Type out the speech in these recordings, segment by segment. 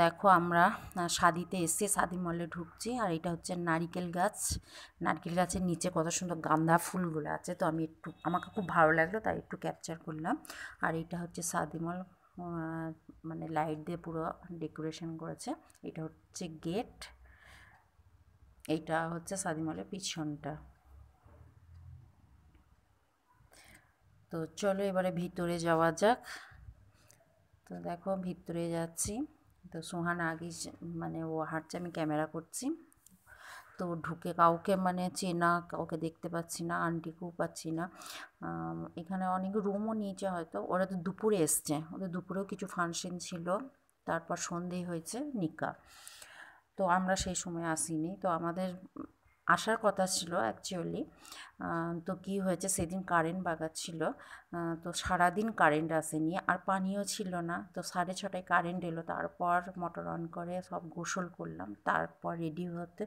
দেখো আমরা সাদিতে এসে সাদি মলে ঢুকছি আর এটা হচ্ছে নারিকেল গাছ নারকেল গাছের নিচে কত সুন্দর গান্দা ফুলগুলো আছে তো আমি একটু আমাকে খুব ভালো লাগলো তাই একটু ক্যাপচার করলাম আর এটা হচ্ছে সাদি মল মানে লাইট দিয়ে পুরো ডেকোরেশন করেছে এটা হচ্ছে গেট এটা হচ্ছে সাদিমলের পিছনটা তো চলো এবারে ভিতরে যাওয়া যাক তো দেখো ভিতরে যাচ্ছি তো সোহান আগে মানে ও হাঁটছে আমি ক্যামেরা করছি তো ঢুকে কাউকে মানে চেনা কাউকে দেখতে পাচ্ছি না আন্টিকেও পাচ্ছি না এখানে অনেক রুমও নিয়েছে হয়তো ওরা তো দুপুরে এসছে ওদের দুপুরেও কিছু ফাংশন ছিল তারপর সন্ধে হয়েছে নিকা তো আমরা সেই সময় আসিনি তো আমাদের আসার কথা ছিল অ্যাকচুয়ালি তো কি হয়েছে সেদিন কারেন্ট ছিল তো সারাদিন কারেন্ট আসেনি আর পানিও ছিল না তো সাড়ে ছটায় কারেন্ট এলো তারপর মোটর অন করে সব গোসল করলাম তারপর রেডি হতে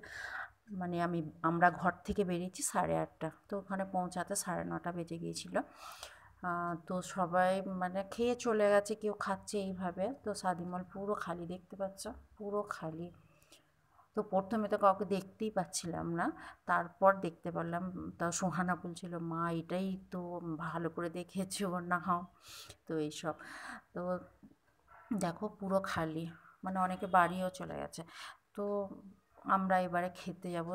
মানে আমি আমরা ঘর থেকে বেরিয়েছি সাড়ে আটটা তো ওখানে পৌঁছাতে সাড়ে নটা বেজে গিয়েছিলো তো সবাই মানে খেয়ে চলে গেছে কেউ খাচ্ছে এইভাবে তো সাদিমল পুরো খালি দেখতে পাচ্ছ পুরো খালি তো প্রথমে তো কাউকে দেখতেই পাচ্ছিলাম না তারপর দেখতে পারলাম তা সোহানা বলছিল মা এটাই তো ভালো করে দেখেছো না হও তো এইসব তো দেখো পুরো খালি মানে অনেকে বাড়িও চলে গেছে তো আমরা এবারে খেতে যাব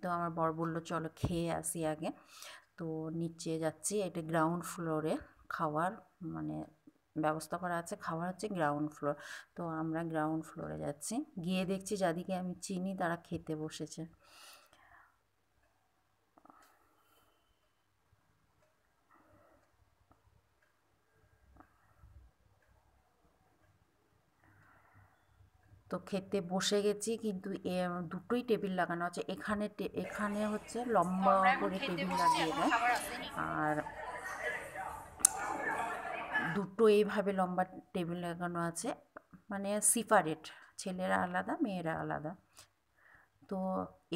তো আমার বর বললো চলো খেয়ে আসি আগে তো নিচে যাচ্ছি এটা গ্রাউন্ড ফ্লোরে খাওয়ার মানে ব্যবস্থা করা আছে খাবার হচ্ছে গ্রাউন্ড ফ্লোর তো আমরা গ্রাউন্ড ফ্লোরে যাচ্ছি গিয়ে দেখছি যাদিকে আমি চিনি তারা খেতে বসেছে তো খেতে বসে গেছি কিন্তু এ দুটোই টেবিল লাগানো আছে এখানে এখানে হচ্ছে লম্বা করে টেবিল লাগিয়ে দেয় আর দুটো এইভাবে লম্বা টেবিল লাগানো আছে মানে সিপারেট ছেলেরা আলাদা মেয়েরা আলাদা তো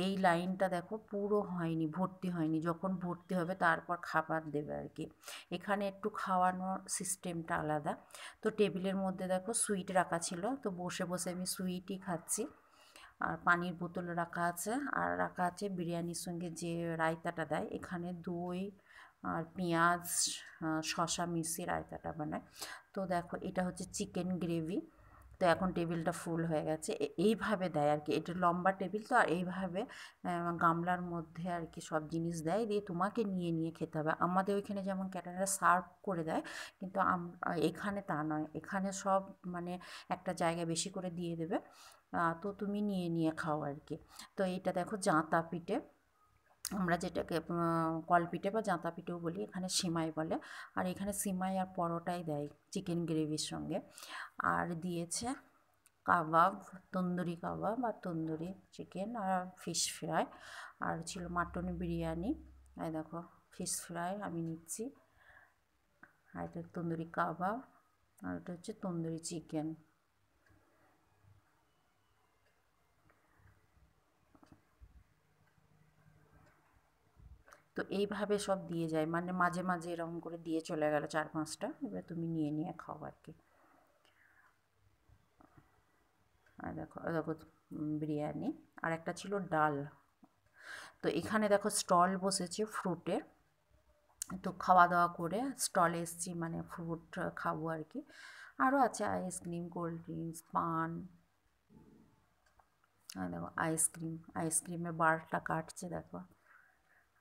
এই লাইনটা দেখো পুরো হয়নি ভর্তি হয়নি যখন ভর্তি হবে তারপর খাবার দেবে আর কি এখানে একটু খাওয়ানোর সিস্টেমটা আলাদা তো টেবিলের মধ্যে দেখো সুইট রাখা ছিল তো বসে বসে আমি সুইটই খাচ্ছি আর পানির বোতল রাখা আছে আর রাখা আছে বিরিয়ানির সঙ্গে যে রায়তাটা দেয় এখানে দই আর পেঁয়াজ শশা মিশিয়ে রায়তাটা বানায় তো দেখো এটা হচ্ছে চিকেন গ্রেভি তো এখন টেবিলটা ফুল হয়ে গেছে এইভাবে দেয় আর কি এটা লম্বা টেবিল তো আর এইভাবে গামলার মধ্যে আর কি সব জিনিস দেয় দিয়ে তোমাকে নিয়ে নিয়ে খেতে হবে আমাদের ওইখানে যেমন ক্যাটারা সার্ভ করে দেয় কিন্তু এখানে তা নয় এখানে সব মানে একটা জায়গা বেশি করে দিয়ে দেবে তো তুমি নিয়ে নিয়ে খাও আর কি তো এটা দেখো জাঁতা পিঠে আমরা যেটাকে কলপিঠে বা জাঁতা পিঠেও বলি এখানে সিমাই বলে আর এখানে সিমাই আর পরোটাই দেয় চিকেন গ্রেভির সঙ্গে আর দিয়েছে কাবাব তন্দুরি কাবাব আর তন্দুরি চিকেন আর ফিশ ফ্রাই আর ছিল মাটন বিরিয়ানি আর দেখো ফিশ ফ্রাই আমি নিচ্ছি আর এটা তন্দুরি কাবাব আর এটা হচ্ছে তন্দুরি চিকেন তো এইভাবে সব দিয়ে যায় মানে মাঝে মাঝে এরকম করে দিয়ে চলে গেল চার পাঁচটা এবার তুমি নিয়ে নিয়ে খাও আর কি আর দেখো দেখো বিরিয়ানি আর একটা ছিল ডাল তো এখানে দেখো স্টল বসেছে ফ্রুটের তো খাওয়া দাওয়া করে স্টলে এসেছি মানে ফ্রুট খাবো আর কি আরও আছে আইসক্রিম কোল্ড ড্রিঙ্কস পান দেখো আইসক্রিম আইসক্রিমে বারটা কাটছে দেখো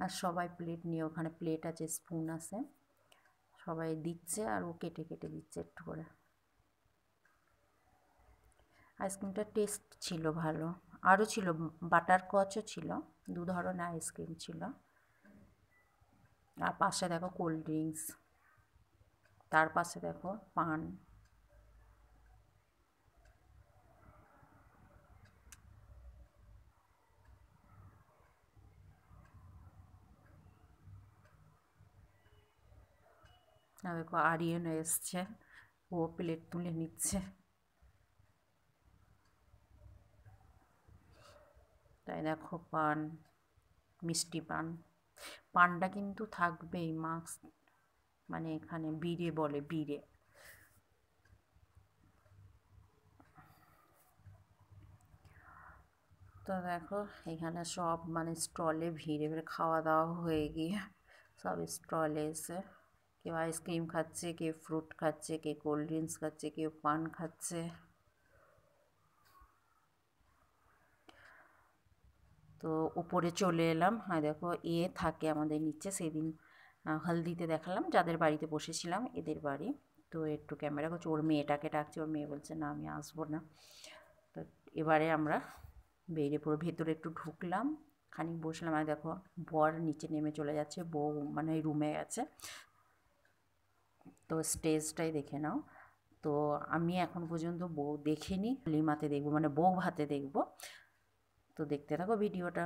আর সবাই প্লেট নিয়ে ওখানে প্লেট আছে স্পুন আছে সবাই দিচ্ছে আর ও কেটে কেটে দিচ্ছে একটু করে আইসক্রিমটা টেস্ট ছিল ভালো আরও ছিল বাটার কচও ছিল দু ধরনের আইসক্রিম ছিল আর পাশে দেখো কোল্ড ড্রিঙ্কস তার পাশে দেখো পান না দেখো আরিয়ান এসছে ও প্লেট তুলে নিচ্ছে তাই দেখো পান মিষ্টি পান পানটা কিন্তু থাকবেই মাস্ক মানে এখানে বিড়ে বলে বিড়ে তো দেখো এখানে সব মানে স্টলে ভিড়ে ভিড়ে খাওয়া দাওয়া হয়ে গিয়ে সব স্টলে এসে কেউ আইসক্রিম খাচ্ছে কেউ ফ্রুট খাচ্ছে কেউ কোল্ড ড্রিঙ্কস খাচ্ছে কেউ পান খাচ্ছে তো উপরে চলে এলাম হ্যাঁ দেখো এ থাকে আমাদের নিচে সেদিন হলদিতে দেখালাম যাদের বাড়িতে বসেছিলাম এদের বাড়ি তো একটু ক্যামেরা করছে ওর মেয়েটাকে ডাকছে ওর মেয়ে বলছে না আমি আসবো না তো এবারে আমরা বেরিয়ে পুরো ভেতরে একটু ঢুকলাম খানিক বসলাম আর দেখো বর নিচে নেমে চলে যাচ্ছে বউ মানে রুমে গেছে তো স্টেজটাই দেখে নাও তো আমি এখন পর্যন্ত বউ দেখিনি লিমাতে দেখবো মানে বউ ভাতে দেখব তো দেখতে থাকো ভিডিওটা